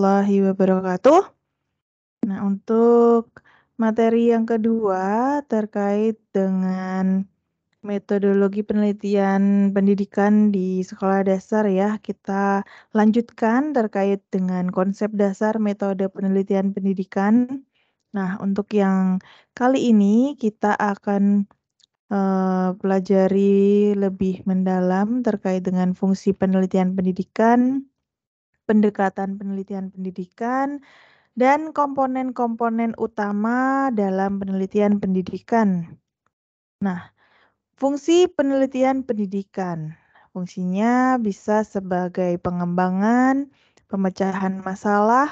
warahmatullahi wabarakatuh. Nah, untuk materi yang kedua terkait dengan metodologi penelitian pendidikan di sekolah dasar ya. Kita lanjutkan terkait dengan konsep dasar metode penelitian pendidikan. Nah, untuk yang kali ini kita akan uh, pelajari lebih mendalam terkait dengan fungsi penelitian pendidikan, pendekatan penelitian pendidikan, dan komponen-komponen utama dalam penelitian pendidikan. Nah, fungsi penelitian pendidikan. Fungsinya bisa sebagai pengembangan, pemecahan masalah,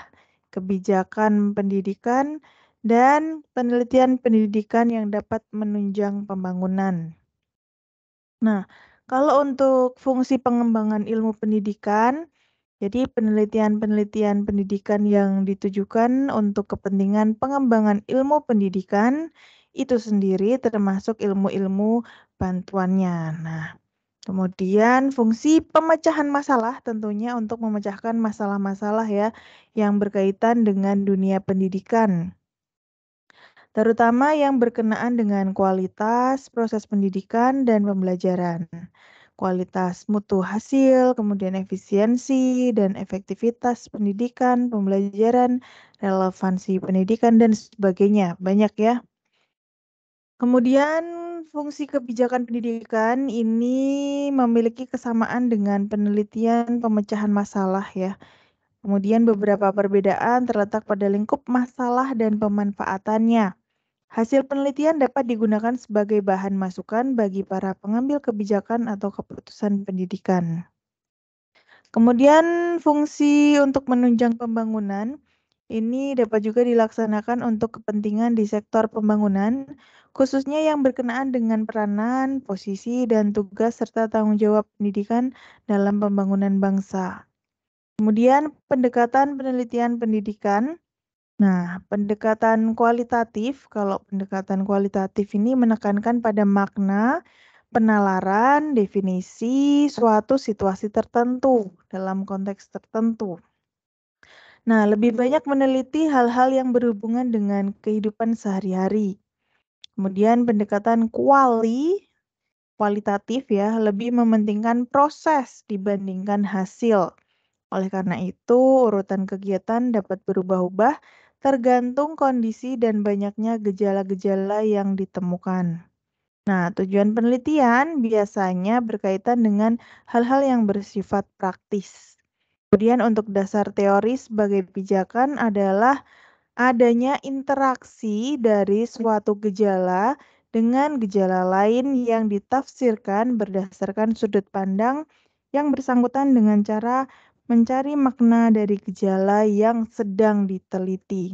kebijakan pendidikan, dan penelitian pendidikan yang dapat menunjang pembangunan. Nah, kalau untuk fungsi pengembangan ilmu pendidikan, jadi, penelitian-penelitian pendidikan yang ditujukan untuk kepentingan pengembangan ilmu pendidikan itu sendiri, termasuk ilmu-ilmu bantuannya. Nah, kemudian fungsi pemecahan masalah tentunya untuk memecahkan masalah-masalah ya yang berkaitan dengan dunia pendidikan. Terutama yang berkenaan dengan kualitas proses pendidikan dan pembelajaran kualitas mutu hasil, kemudian efisiensi dan efektivitas pendidikan, pembelajaran, relevansi pendidikan, dan sebagainya. Banyak ya. Kemudian fungsi kebijakan pendidikan ini memiliki kesamaan dengan penelitian pemecahan masalah ya. Kemudian beberapa perbedaan terletak pada lingkup masalah dan pemanfaatannya. Hasil penelitian dapat digunakan sebagai bahan masukan bagi para pengambil kebijakan atau keputusan pendidikan. Kemudian, fungsi untuk menunjang pembangunan ini dapat juga dilaksanakan untuk kepentingan di sektor pembangunan, khususnya yang berkenaan dengan peranan, posisi, dan tugas serta tanggung jawab pendidikan dalam pembangunan bangsa. Kemudian, pendekatan penelitian pendidikan Nah, pendekatan kualitatif, kalau pendekatan kualitatif ini menekankan pada makna, penalaran, definisi suatu situasi tertentu dalam konteks tertentu. Nah, lebih banyak meneliti hal-hal yang berhubungan dengan kehidupan sehari-hari. Kemudian pendekatan kuali, kualitatif ya, lebih mementingkan proses dibandingkan hasil. Oleh karena itu, urutan kegiatan dapat berubah-ubah tergantung kondisi dan banyaknya gejala-gejala yang ditemukan. Nah, tujuan penelitian biasanya berkaitan dengan hal-hal yang bersifat praktis. Kemudian untuk dasar teori sebagai pijakan adalah adanya interaksi dari suatu gejala dengan gejala lain yang ditafsirkan berdasarkan sudut pandang yang bersangkutan dengan cara mencari makna dari gejala yang sedang diteliti.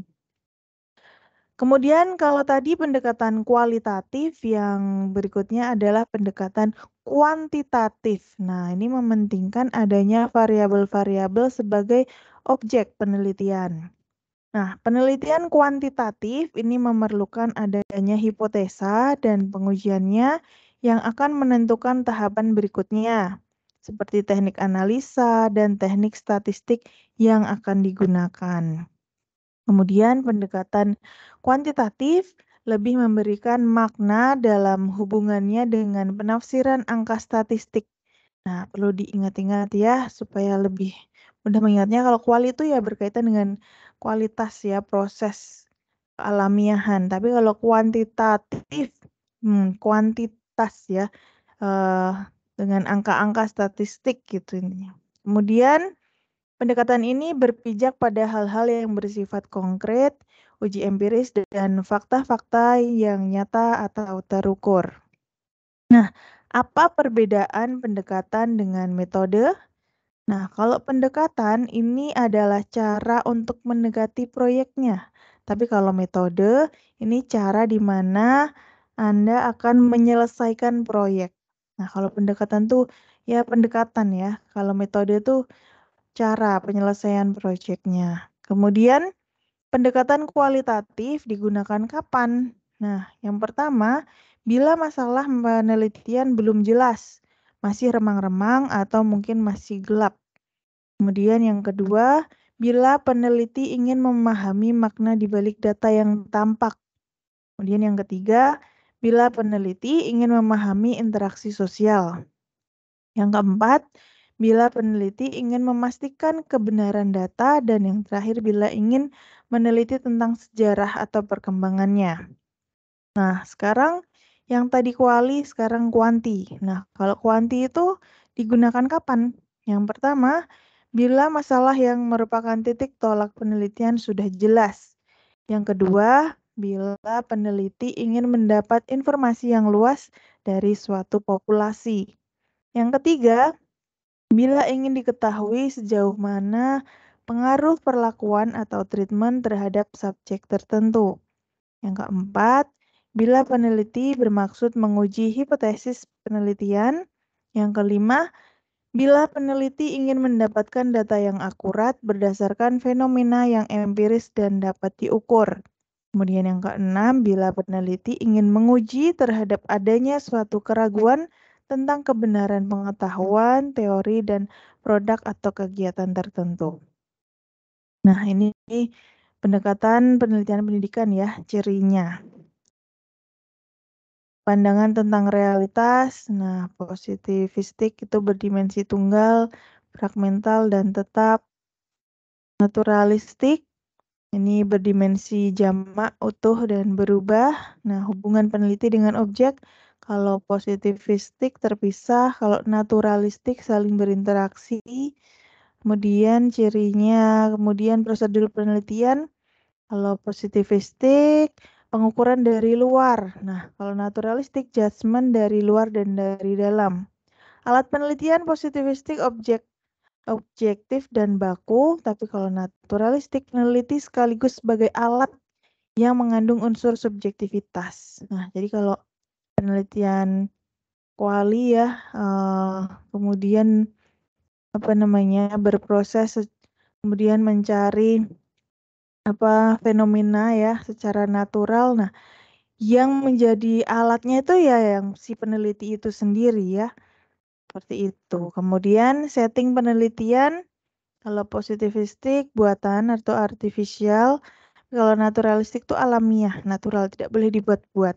Kemudian kalau tadi pendekatan kualitatif yang berikutnya adalah pendekatan kuantitatif. Nah, ini mementingkan adanya variabel-variabel sebagai objek penelitian. Nah, penelitian kuantitatif ini memerlukan adanya hipotesa dan pengujiannya yang akan menentukan tahapan berikutnya seperti teknik analisa dan teknik statistik yang akan digunakan. Kemudian pendekatan kuantitatif lebih memberikan makna dalam hubungannya dengan penafsiran angka statistik. Nah, perlu diingat-ingat ya supaya lebih mudah mengingatnya kalau kuali itu ya berkaitan dengan kualitas ya proses alamiahan. Tapi kalau kuantitatif, hmm, kuantitas ya eh, dengan angka-angka statistik gitu ini. Kemudian pendekatan ini berpijak pada hal-hal yang bersifat konkret, uji empiris dan fakta-fakta yang nyata atau terukur. Nah, apa perbedaan pendekatan dengan metode? Nah, kalau pendekatan ini adalah cara untuk mendekati proyeknya. Tapi kalau metode ini cara di mana Anda akan menyelesaikan proyek. Nah, kalau pendekatan tuh, ya pendekatan ya. Kalau metode tuh cara penyelesaian proyeknya. Kemudian pendekatan kualitatif digunakan kapan? Nah, yang pertama, bila masalah penelitian belum jelas, masih remang-remang atau mungkin masih gelap. Kemudian yang kedua, bila peneliti ingin memahami makna di balik data yang tampak. Kemudian yang ketiga, bila peneliti ingin memahami interaksi sosial. Yang keempat, bila peneliti ingin memastikan kebenaran data, dan yang terakhir bila ingin meneliti tentang sejarah atau perkembangannya. Nah, sekarang yang tadi kuali, sekarang kuanti. Nah, kalau kuanti itu digunakan kapan? Yang pertama, bila masalah yang merupakan titik tolak penelitian sudah jelas. Yang kedua, bila peneliti ingin mendapat informasi yang luas dari suatu populasi. Yang ketiga, bila ingin diketahui sejauh mana pengaruh perlakuan atau treatment terhadap subjek tertentu. Yang keempat, bila peneliti bermaksud menguji hipotesis penelitian. Yang kelima, bila peneliti ingin mendapatkan data yang akurat berdasarkan fenomena yang empiris dan dapat diukur. Kemudian yang keenam, bila peneliti ingin menguji terhadap adanya suatu keraguan tentang kebenaran pengetahuan, teori, dan produk atau kegiatan tertentu. Nah, ini pendekatan penelitian pendidikan ya, cirinya. Pandangan tentang realitas, nah positivistik itu berdimensi tunggal, fragmental, dan tetap. Naturalistik ini berdimensi jamak, utuh, dan berubah. Nah, hubungan peneliti dengan objek, kalau positivistik terpisah, kalau naturalistik saling berinteraksi. Kemudian cirinya, kemudian prosedur penelitian, kalau positivistik, pengukuran dari luar. Nah, kalau naturalistik, judgement dari luar dan dari dalam. Alat penelitian positivistik objek objektif dan baku, tapi kalau naturalistik meneliti sekaligus sebagai alat yang mengandung unsur subjektivitas. Nah, jadi kalau penelitian kuali ya, uh, kemudian apa namanya berproses, kemudian mencari apa fenomena ya secara natural. Nah, yang menjadi alatnya itu ya yang si peneliti itu sendiri ya. Seperti itu. Kemudian setting penelitian, kalau positivistik buatan atau artificial, kalau naturalistik itu alamiah, natural tidak boleh dibuat-buat.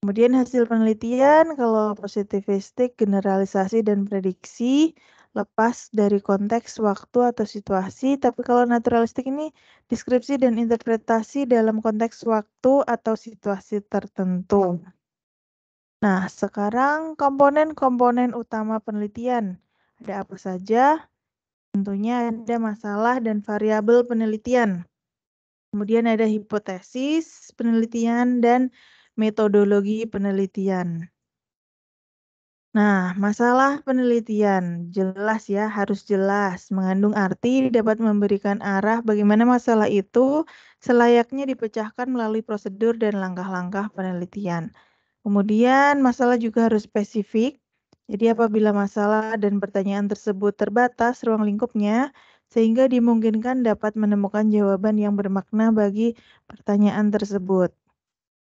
Kemudian hasil penelitian kalau positivistik generalisasi dan prediksi lepas dari konteks waktu atau situasi, tapi kalau naturalistik ini deskripsi dan interpretasi dalam konteks waktu atau situasi tertentu. Nah, sekarang komponen-komponen utama penelitian. Ada apa saja? Tentunya ada masalah dan variabel penelitian. Kemudian ada hipotesis penelitian dan metodologi penelitian. Nah, masalah penelitian jelas ya, harus jelas, mengandung arti dapat memberikan arah bagaimana masalah itu selayaknya dipecahkan melalui prosedur dan langkah-langkah penelitian. Kemudian masalah juga harus spesifik. Jadi apabila masalah dan pertanyaan tersebut terbatas ruang lingkupnya, sehingga dimungkinkan dapat menemukan jawaban yang bermakna bagi pertanyaan tersebut.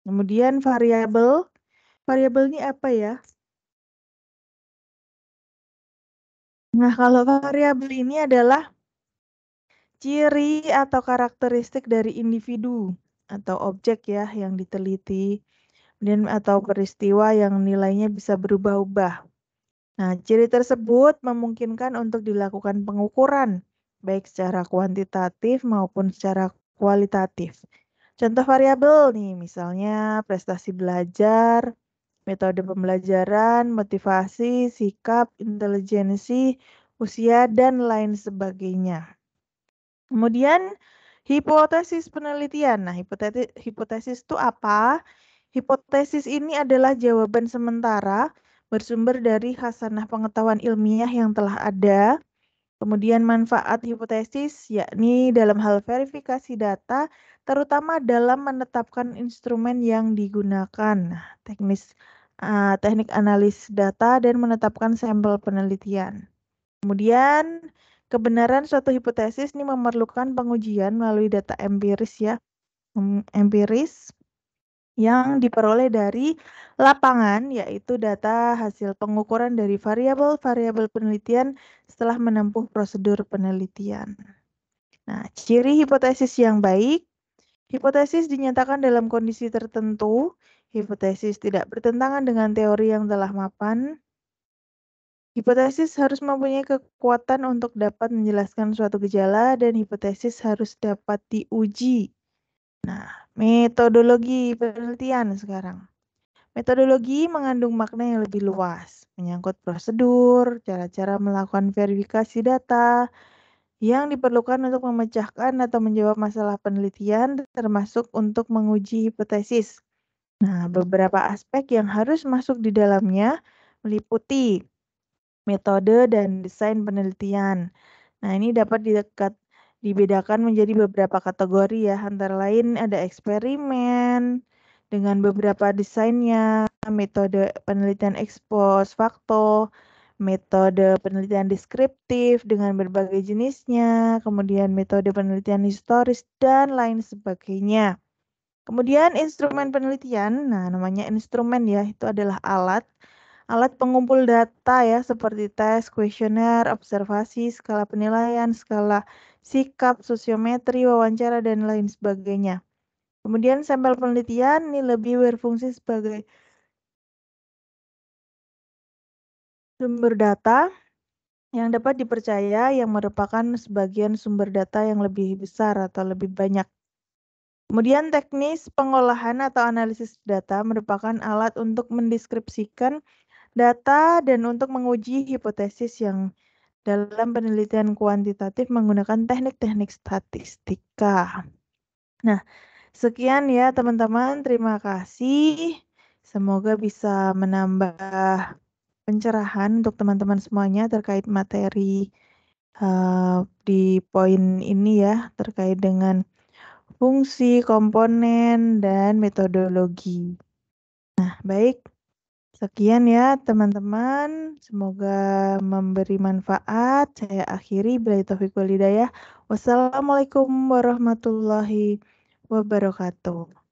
Kemudian variabel. Variabel ini apa ya? Nah, kalau variabel ini adalah ciri atau karakteristik dari individu atau objek ya yang diteliti kemudian atau peristiwa yang nilainya bisa berubah-ubah. Nah, ciri tersebut memungkinkan untuk dilakukan pengukuran baik secara kuantitatif maupun secara kualitatif. Contoh variabel nih, misalnya prestasi belajar, metode pembelajaran, motivasi, sikap, intelijensi, usia, dan lain sebagainya. Kemudian hipotesis penelitian. Nah, hipotesis itu apa? Hipotesis ini adalah jawaban sementara bersumber dari hasanah pengetahuan ilmiah yang telah ada. Kemudian manfaat hipotesis yakni dalam hal verifikasi data terutama dalam menetapkan instrumen yang digunakan. Nah, teknis uh, teknik analis data dan menetapkan sampel penelitian. Kemudian kebenaran suatu hipotesis ini memerlukan pengujian melalui data empiris ya. Empiris yang diperoleh dari lapangan, yaitu data hasil pengukuran dari variabel-variabel penelitian setelah menempuh prosedur penelitian. Nah, ciri hipotesis yang baik, hipotesis dinyatakan dalam kondisi tertentu, hipotesis tidak bertentangan dengan teori yang telah mapan, Hipotesis harus mempunyai kekuatan untuk dapat menjelaskan suatu gejala dan hipotesis harus dapat diuji. Nah, Metodologi penelitian sekarang. Metodologi mengandung makna yang lebih luas, menyangkut prosedur, cara-cara melakukan verifikasi data yang diperlukan untuk memecahkan atau menjawab masalah penelitian, termasuk untuk menguji hipotesis. Nah, beberapa aspek yang harus masuk di dalamnya meliputi metode dan desain penelitian. Nah, ini dapat dibedakan menjadi beberapa kategori ya, antara lain ada eksperimen dengan beberapa desainnya, metode penelitian ekspos fakto, metode penelitian deskriptif dengan berbagai jenisnya, kemudian metode penelitian historis dan lain sebagainya. Kemudian instrumen penelitian, nah namanya instrumen ya, itu adalah alat Alat pengumpul data ya seperti tes, kuesioner, observasi, skala penilaian, skala sikap, sosiometri, wawancara, dan lain sebagainya. Kemudian sampel penelitian ini lebih berfungsi sebagai sumber data yang dapat dipercaya yang merupakan sebagian sumber data yang lebih besar atau lebih banyak. Kemudian teknis pengolahan atau analisis data merupakan alat untuk mendeskripsikan data dan untuk menguji hipotesis yang dalam penelitian kuantitatif menggunakan teknik-teknik statistika. Nah, sekian ya teman-teman, terima kasih. Semoga bisa menambah pencerahan untuk teman-teman semuanya terkait materi uh, di poin ini ya, terkait dengan fungsi, komponen, dan metodologi. Nah, baik. Sekian ya teman-teman, semoga memberi manfaat. Saya akhiri bila taufik walidayah. Wassalamualaikum warahmatullahi wabarakatuh.